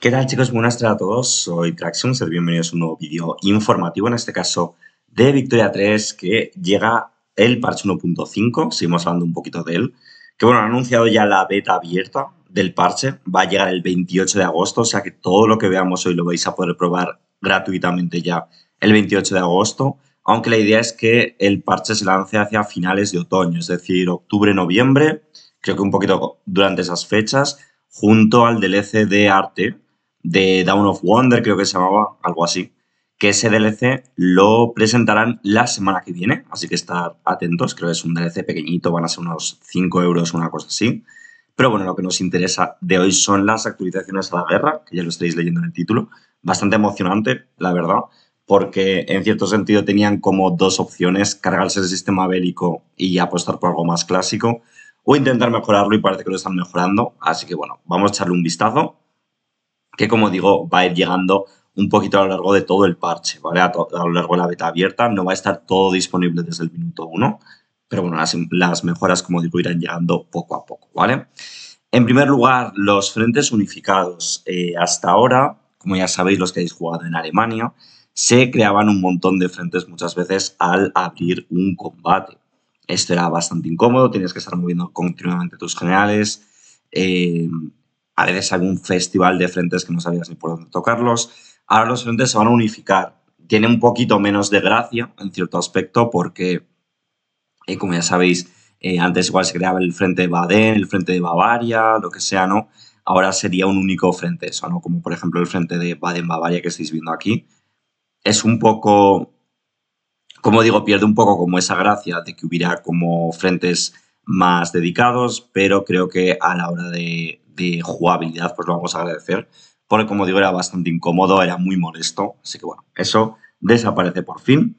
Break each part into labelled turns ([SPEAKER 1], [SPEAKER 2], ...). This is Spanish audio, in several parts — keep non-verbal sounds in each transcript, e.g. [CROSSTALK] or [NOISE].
[SPEAKER 1] ¿Qué tal chicos? Buenas tardes a todos, soy Traxion, ser bienvenidos a un nuevo vídeo informativo, en este caso de Victoria 3, que llega el parche 1.5, seguimos hablando un poquito de él, que bueno, han anunciado ya la beta abierta del parche, va a llegar el 28 de agosto, o sea que todo lo que veamos hoy lo vais a poder probar gratuitamente ya el 28 de agosto, aunque la idea es que el parche se lance hacia finales de otoño, es decir, octubre, noviembre, creo que un poquito durante esas fechas, junto al DLC de arte, de Down of Wonder, creo que se llamaba, algo así, que ese DLC lo presentarán la semana que viene, así que estar atentos, creo que es un DLC pequeñito, van a ser unos 5 euros, una cosa así. Pero bueno, lo que nos interesa de hoy son las actualizaciones a la guerra, que ya lo estaréis leyendo en el título. Bastante emocionante, la verdad, porque en cierto sentido tenían como dos opciones, cargarse el sistema bélico y apostar por algo más clásico, o intentar mejorarlo y parece que lo están mejorando. Así que bueno, vamos a echarle un vistazo que como digo va a ir llegando un poquito a lo largo de todo el parche, ¿vale? A, lo largo de la beta abierta, no va a estar todo disponible desde el minuto 1, pero bueno, las, mejoras, como digo, irán llegando poco a poco, ¿vale? En primer lugar, los frentes unificados. Eh, hasta ahora, como ya sabéis los que habéis jugado en Alemania, se creaban un montón de frentes muchas veces al abrir un combate. Esto era bastante incómodo, tenías que estar moviendo continuamente tus generales, eh, a veces algún festival de frentes que no sabías ni por dónde tocarlos. Ahora los frentes se van a unificar. Tiene un poquito menos de gracia en cierto aspecto porque, eh, como ya sabéis, eh, antes igual se creaba el frente de Baden, el frente de Bavaria, lo que sea, ¿no? Ahora sería un único frente, eso, ¿no? Como por ejemplo el frente de Baden-Bavaria que estáis viendo aquí. Es un poco, como digo, pierde un poco como esa gracia de que hubiera como frentes más dedicados, pero creo que a la hora de, de jugabilidad, pues lo vamos a agradecer, porque como digo, era bastante incómodo, era muy molesto, así que bueno, eso desaparece por fin.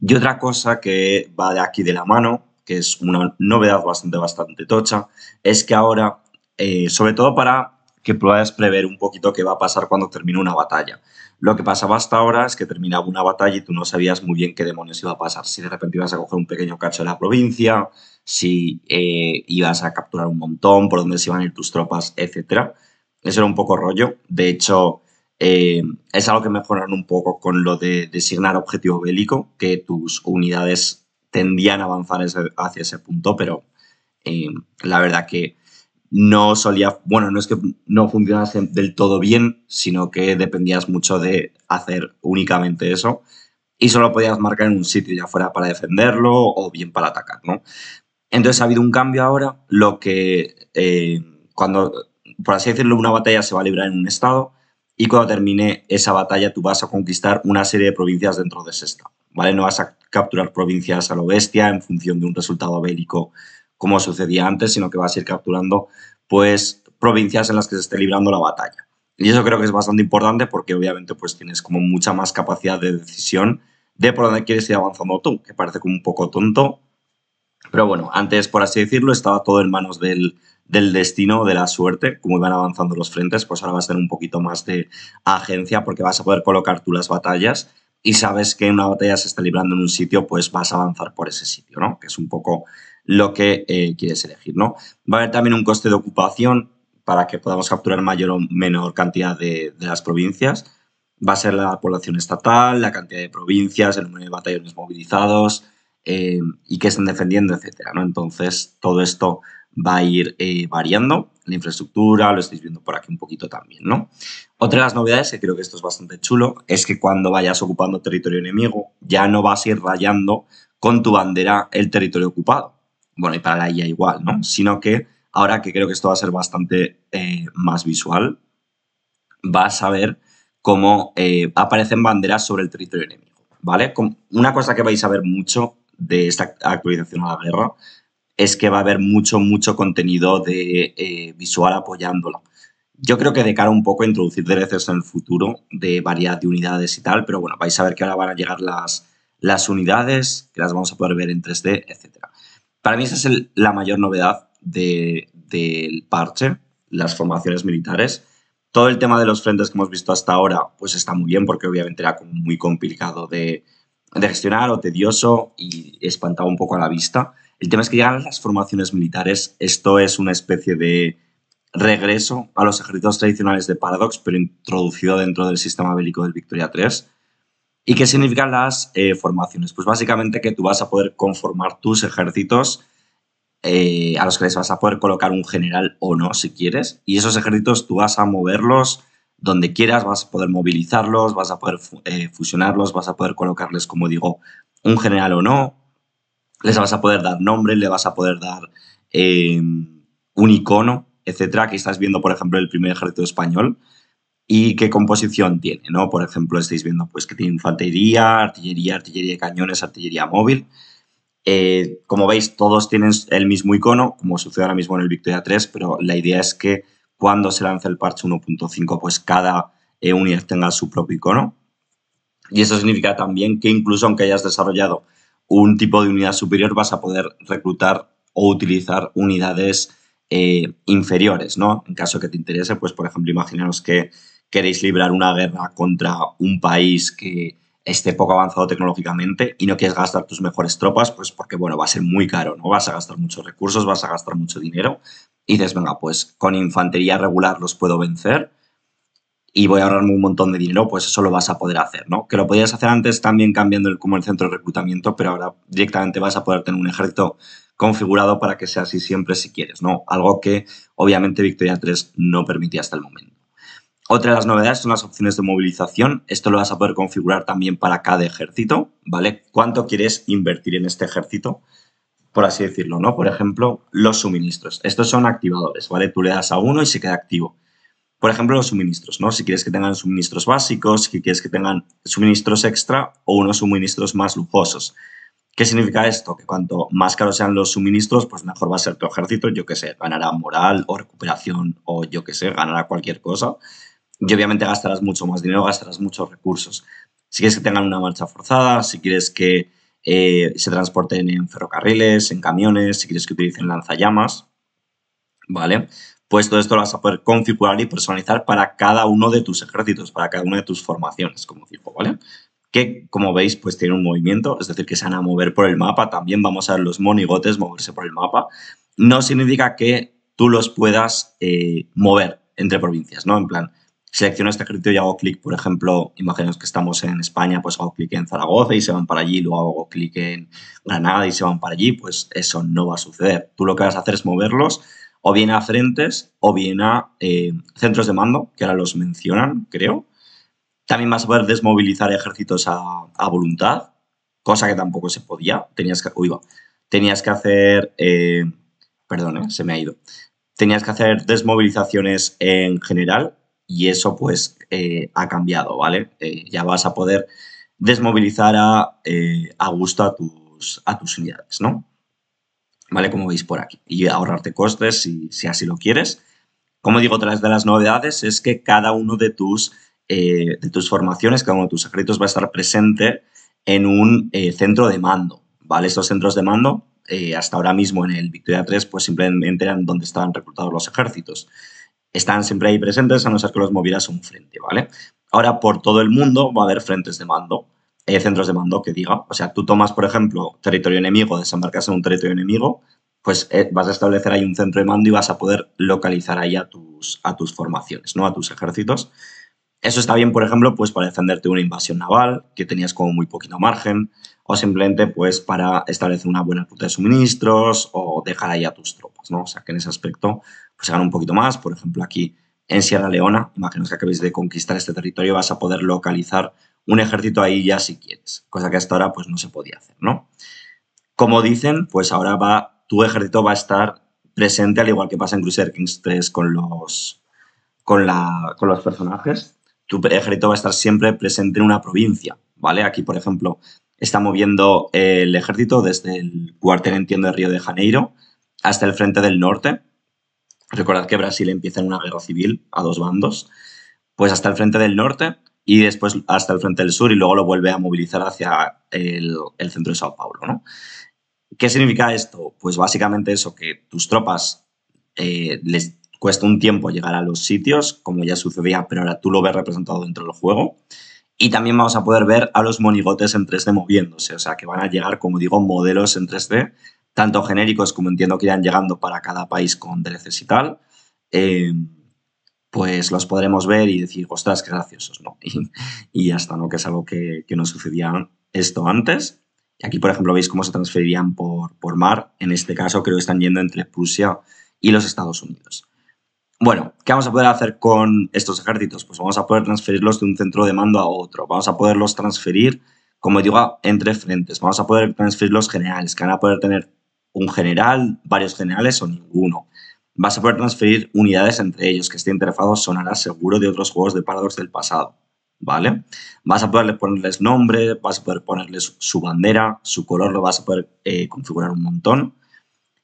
[SPEAKER 1] Y otra cosa que va de aquí de la mano, que es una novedad bastante, bastante tocha, es que ahora, eh, sobre todo para que puedas prever un poquito qué va a pasar cuando termine una batalla. Lo que pasaba hasta ahora es que terminaba una batalla y tú no sabías muy bien qué demonios iba a pasar. Si de repente ibas a coger un pequeño cacho de la provincia, si eh, ibas a capturar un montón, por dónde se iban a ir tus tropas, etc. Eso era un poco rollo. De hecho, eh, es algo que mejoraron un poco con lo de designar objetivo bélico, que tus unidades tendían a avanzar hacia ese punto, pero eh, la verdad que no solía, bueno, no es que no funcionase del todo bien, sino que dependías mucho de hacer únicamente eso y solo podías marcar en un sitio, ya fuera para defenderlo o bien para atacar, ¿no? Entonces ha habido un cambio ahora, lo que eh, cuando, por así decirlo, una batalla se va a librar en un estado y cuando termine esa batalla tú vas a conquistar una serie de provincias dentro de ese estado, ¿vale? No vas a capturar provincias a lo bestia en función de un resultado bélico como sucedía antes, sino que vas a ir capturando pues provincias en las que se esté librando la batalla. Y eso creo que es bastante importante porque obviamente pues tienes como mucha más capacidad de decisión de por dónde quieres ir avanzando tú, que parece como un poco tonto. Pero bueno, antes, por así decirlo, estaba todo en manos del, destino, de la suerte, como iban avanzando los frentes, pues ahora vas a tener un poquito más de agencia porque vas a poder colocar tú las batallas y sabes que una batalla se está librando en un sitio, pues vas a avanzar por ese sitio, ¿no? Que es un poco lo que eh, quieres elegir. ¿no? Va a haber también un coste de ocupación para que podamos capturar mayor o menor cantidad de, las provincias. Va a ser la población estatal, la cantidad de provincias, el número de batallones movilizados eh, y que están defendiendo, etcétera ¿no? Entonces, todo esto va a ir eh, variando. La infraestructura, lo estáis viendo por aquí un poquito también, ¿no? Otra de las novedades, que creo que esto es bastante chulo, es que cuando vayas ocupando territorio enemigo, ya no vas a ir rayando con tu bandera el territorio ocupado bueno, y para la IA igual, ¿no? Sino que ahora que creo que esto va a ser bastante eh, más visual, vas a ver cómo eh, aparecen banderas sobre el territorio enemigo, ¿vale? una cosa que vais a ver mucho de esta actualización a la guerra es que va a haber mucho, mucho contenido de eh, visual apoyándola. Yo creo que de cara un poco a introducir derechos en el futuro de variedad de unidades y tal, pero bueno, vais a ver que ahora van a llegar las, las unidades, que las vamos a poder ver en 3D, etc. Para mí esa es la mayor novedad del parche, las formaciones militares. Todo el tema de los frentes que hemos visto hasta ahora, pues está muy bien porque obviamente era muy complicado de, de gestionar o tedioso y espantaba un poco a la vista. El tema es que llegan las formaciones militares, esto es una especie de regreso a los ejércitos tradicionales de Paradox, pero introducido dentro del sistema bélico del Victoria 3 ¿Y qué significan las eh, formaciones? Pues básicamente que tú vas a poder conformar tus ejércitos eh, a los que les vas a poder colocar un general o no, si quieres. Y esos ejércitos tú vas a moverlos donde quieras, vas a poder movilizarlos, vas a poder eh, fusionarlos, vas a poder colocarles, como digo, un general o no. Les vas a poder dar nombre, le vas a poder dar un icono, etcétera. que estás viendo, por ejemplo, el primer ejército español y qué composición tiene, ¿no? Por ejemplo, estáis viendo pues, que tiene infantería, artillería, artillería de cañones, artillería móvil. Eh, como veis, todos tienen el mismo icono, como sucede ahora mismo en el Victoria 3, pero la idea es que cuando se lance el parche 1.5, pues cada eh, unidad tenga su propio icono. Y eso significa también que incluso aunque hayas desarrollado un tipo de unidad superior, vas a poder reclutar o utilizar unidades eh, inferiores, ¿no? En caso que te interese, pues por ejemplo, imaginaros que queréis librar una guerra contra un país que esté poco avanzado tecnológicamente y no quieres gastar tus mejores tropas, pues porque, bueno, va a ser muy caro, ¿no? Vas a gastar muchos recursos, vas a gastar mucho dinero y dices, venga, pues con infantería regular los puedo vencer y voy a ahorrarme un montón de dinero, pues eso lo vas a poder hacer, ¿no? Que lo podías hacer antes también cambiando el, como el centro de reclutamiento, pero ahora directamente vas a poder tener un ejército configurado para que sea así siempre si quieres, ¿no? Algo que obviamente Victoria 3 no permitía hasta el momento. Otra de las novedades son las opciones de movilización. Esto lo vas a poder configurar también para cada ejército, ¿vale? ¿Cuánto quieres invertir en este ejército? Por así decirlo, ¿no? Por ejemplo, los suministros. Estos son activadores, ¿vale? Tú le das a uno y se queda activo. Por ejemplo, los suministros, ¿no? Si quieres que tengan suministros básicos, si quieres que tengan suministros extra o unos suministros más lujosos. ¿Qué significa esto? Que cuanto más caros sean los suministros, pues mejor va a ser tu ejército, yo qué sé, ganará moral o recuperación o yo qué sé, ganará cualquier cosa y obviamente gastarás mucho más dinero, gastarás muchos recursos. Si quieres que tengan una marcha forzada, si quieres que eh, se transporten en ferrocarriles, en camiones, si quieres que utilicen lanzallamas, ¿vale? Pues todo esto lo vas a poder configurar y personalizar para cada uno de tus ejércitos, para cada una de tus formaciones, como digo, ¿vale? Que, como veis, pues tiene un movimiento, es decir, que se van a mover por el mapa. También vamos a ver los monigotes moverse por el mapa. No significa que tú los puedas eh, mover entre provincias, ¿no? En plan, selecciono este ejército y hago clic, por ejemplo, imaginemos que estamos en España, pues hago clic en Zaragoza y se van para allí, luego hago clic en Granada y se van para allí, pues eso no va a suceder. Tú lo que vas a hacer es moverlos o bien a frentes o bien a eh, centros de mando, que ahora los mencionan, creo. También vas a poder desmovilizar ejércitos a, voluntad, cosa que tampoco se podía. Tenías que, uy, tenías que hacer, eh, perdón, eh, se me ha ido. Tenías que hacer desmovilizaciones en general y eso pues eh, ha cambiado, ¿vale? Eh, ya vas a poder desmovilizar a, eh, a gusto a tus, unidades, ¿no? ¿Vale? Como veis por aquí. Y ahorrarte costes si, si así lo quieres. Como digo, otra de las novedades es que cada uno de tus, de tus formaciones, cada uno de tus ejércitos va a estar presente en un centro de mando, ¿vale? Estos centros de mando, hasta ahora mismo en el Victoria 3, pues simplemente eran donde estaban reclutados los ejércitos están siempre ahí presentes a no ser que los movieras un frente, ¿vale? Ahora por todo el mundo va a haber frentes de mando, eh, centros de mando que diga. O sea, tú tomas, por ejemplo, territorio enemigo, desembarcas en un territorio enemigo, pues eh, vas a establecer ahí un centro de mando y vas a poder localizar ahí a tus, a tus formaciones, ¿no? A tus ejércitos. Eso está bien, por ejemplo, pues para defenderte de una invasión naval, que tenías como muy poquito margen, o simplemente pues para establecer una buena ruta de suministros o dejar ahí a tus tropas, ¿no? O sea, que en ese aspecto se pues gana un poquito más. Por ejemplo, aquí en Sierra Leona, imaginaos que acabéis de conquistar este territorio, vas a poder localizar un ejército ahí ya si quieres, cosa que hasta ahora pues no se podía hacer, ¿no? Como dicen, pues ahora va, tu ejército va a estar presente, al igual que pasa en Crusader Kings 3 con los, con, la, con los personajes. Tu ejército va a estar siempre presente en una provincia, ¿vale? Aquí, por ejemplo, está moviendo el ejército desde el cuartel, entiendo, de Río de Janeiro hasta el frente del norte, Recordad que Brasil empieza en una guerra civil a dos bandos, pues hasta el frente del norte y después hasta el frente del sur y luego lo vuelve a movilizar hacia el, centro de Sao Paulo. ¿Qué significa esto? Pues básicamente eso, que tus tropas eh, les cuesta un tiempo llegar a los sitios, como ya sucedía, pero ahora tú lo ves representado dentro del juego. Y también vamos a poder ver a los monigotes en 3D moviéndose, o sea que van a llegar, como digo, modelos en 3D tanto genéricos como entiendo que irán llegando para cada país con DLCs y tal, em, pues los podremos ver y decir, ostras, qué graciosos, ¿no? [LAUGHS] Y, y hasta ¿no? Que es algo que, que no sucedía esto antes. Y aquí, por ejemplo, veis cómo se transferirían por, por mar. En este caso, creo que están yendo entre Prusia y los Estados Unidos. Bueno, ¿qué vamos a poder hacer con estos ejércitos? Pues vamos a poder transferirlos de un centro de mando a otro. Vamos a poderlos transferir, como digo, entre frentes. Vamos a poder transferir los generales, que van a poder tener un general, varios generales o ninguno. Vas a poder transferir unidades entre ellos, que estén interfaz sonará seguro de otros juegos de Paradox del pasado. ¿Vale? Vas a poder ponerles nombre, vas a poder ponerles su bandera, su color lo vas a poder eh, configurar un montón.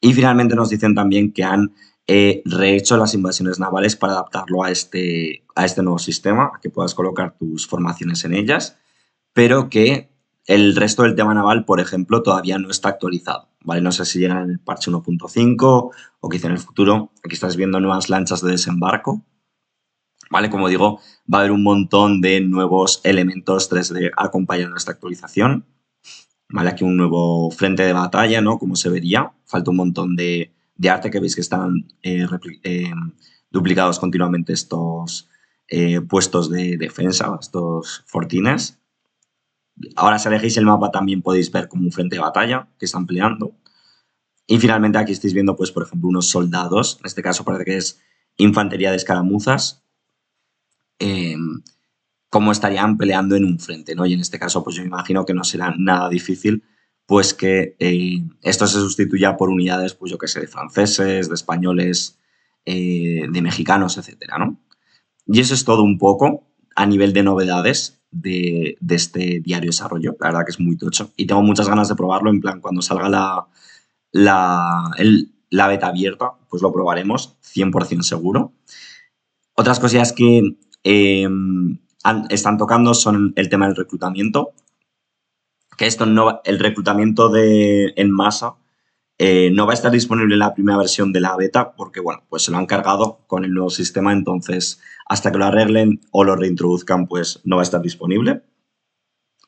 [SPEAKER 1] Y finalmente nos dicen también que han eh, rehecho las invasiones navales para adaptarlo a este, a este nuevo sistema, que puedas colocar tus formaciones en ellas, pero que el resto del tema naval, por ejemplo, todavía no está actualizado. ¿vale? No sé si llegan en el parche 1.5 o quizá en el futuro. Aquí estás viendo nuevas lanchas de desembarco, ¿vale? Como digo, va a haber un montón de nuevos elementos 3D acompañando esta actualización, ¿vale? Aquí un nuevo frente de batalla, ¿no? Como se vería, falta un montón de, arte que veis que están eh, eh, duplicados continuamente estos eh, puestos de defensa, estos fortines. Ahora si elegís el mapa también podéis ver como un frente de batalla que está peleando. Y finalmente aquí estáis viendo, pues, por ejemplo, unos soldados. En este caso parece que es infantería de escaramuzas. Em, cómo estarían peleando en un frente, ¿no? Y en este caso, pues yo imagino que no será nada difícil, pues que eh, esto se sustituya por unidades, pues yo que sé, de franceses, de españoles, eh, de mexicanos, etcétera, Y eso es todo un poco a nivel de novedades de, este diario desarrollo. La verdad que es muy tocho. Y tengo muchas ganas de probarlo. En plan, cuando salga la, la, beta abierta, pues lo probaremos 100% seguro. Otras cosas que em, están tocando son el tema del reclutamiento. Que esto no, el reclutamiento de, en masa eh, no va a estar disponible la primera versión de la beta porque, bueno, pues se lo han cargado con el nuevo sistema, entonces hasta que lo arreglen o lo reintroduzcan, pues no va a estar disponible.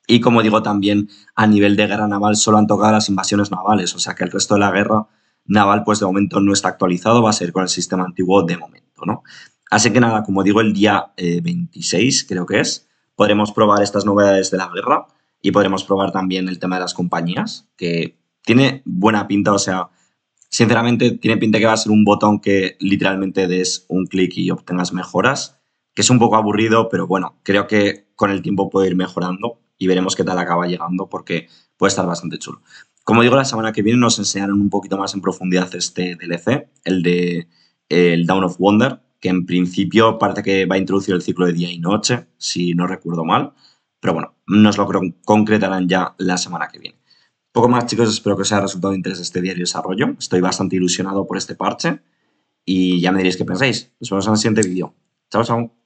[SPEAKER 1] Y como digo también, a nivel de guerra naval solo han tocado las invasiones navales, o sea que el resto de la guerra naval pues de momento no está actualizado, va a ser con el sistema antiguo de momento, ¿no? Así que nada, como digo, el día 26 eh, creo que es, podremos probar estas novedades de la guerra y podremos probar también el tema de las compañías, que tiene buena pinta, o sea, sinceramente tiene pinta que va a ser un botón que literalmente des un clic y obtengas mejoras, que es un poco aburrido, pero bueno, creo que con el tiempo puede ir mejorando y veremos qué tal acaba llegando porque puede estar bastante chulo. Como digo, la semana que viene nos enseñaron un poquito más en profundidad este DLC, el de el Down of Wonder, que en principio parece que va a introducir el ciclo de día y noche, si no recuerdo mal, pero bueno, nos lo concretarán ya la semana que viene. Poco más chicos, espero que os haya resultado de interés este diario desarrollo. Estoy bastante ilusionado por este parche y ya me diréis qué pensáis. Nos vemos en el siguiente vídeo. Chao, chao.